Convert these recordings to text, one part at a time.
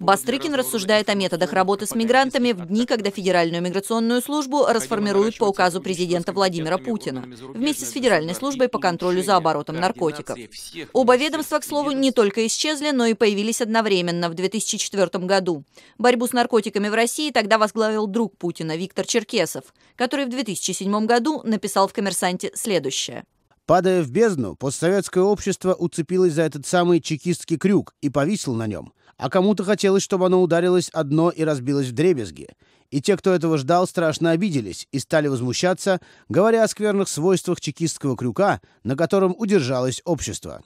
Бастрыкин рассуждает о методах работы с мигрантами в дни, когда Федеральную миграционную службу расформируют по указу президента Владимира Путина вместе с Федеральной службой по контролю за оборотом наркотиков. Оба ведомства, к слову, не только исчезли, но и появились одновременно в 2004 году. Борьбу с наркотиками в России тогда возглавил друг Путина Виктор Черкесов, который в 2007 году написал в «Коммерсанте» следующее. Падая в бездну, постсоветское общество уцепилось за этот самый чекистский крюк и повисло на нем. А кому-то хотелось, чтобы оно ударилось одно и разбилось в дребезги. И те, кто этого ждал, страшно обиделись и стали возмущаться, говоря о скверных свойствах чекистского крюка, на котором удержалось общество.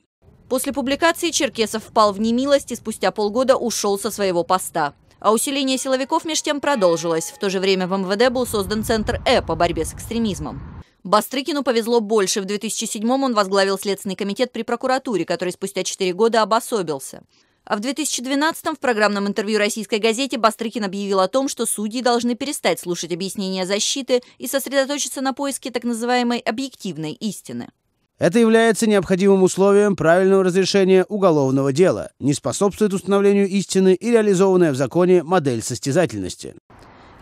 После публикации Черкесов впал в немилость и спустя полгода ушел со своего поста. А усиление силовиков меж тем продолжилось. В то же время в МВД был создан Центр Э по борьбе с экстремизмом. Бастрыкину повезло больше. В 2007-м он возглавил Следственный комитет при прокуратуре, который спустя 4 года обособился. А в 2012-м в программном интервью российской газете Бастрыкин объявил о том, что судьи должны перестать слушать объяснения защиты и сосредоточиться на поиске так называемой объективной истины. Это является необходимым условием правильного разрешения уголовного дела, не способствует установлению истины и реализованная в законе модель состязательности.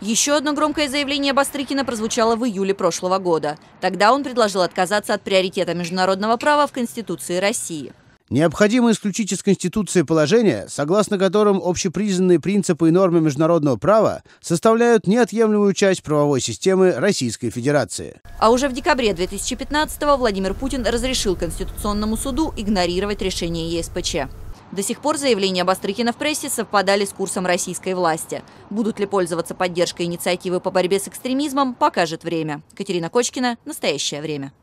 Еще одно громкое заявление Бастрыкина прозвучало в июле прошлого года. Тогда он предложил отказаться от приоритета международного права в Конституции России. Необходимо исключить из Конституции положение, согласно которым общепризнанные принципы и нормы международного права составляют неотъемлемую часть правовой системы Российской Федерации. А уже в декабре 2015-го Владимир Путин разрешил Конституционному суду игнорировать решение ЕСПЧ. До сих пор заявления Бастрыкина в прессе совпадали с курсом российской власти. Будут ли пользоваться поддержкой инициативы по борьбе с экстремизмом, покажет время. Катерина Кочкина. Настоящее время.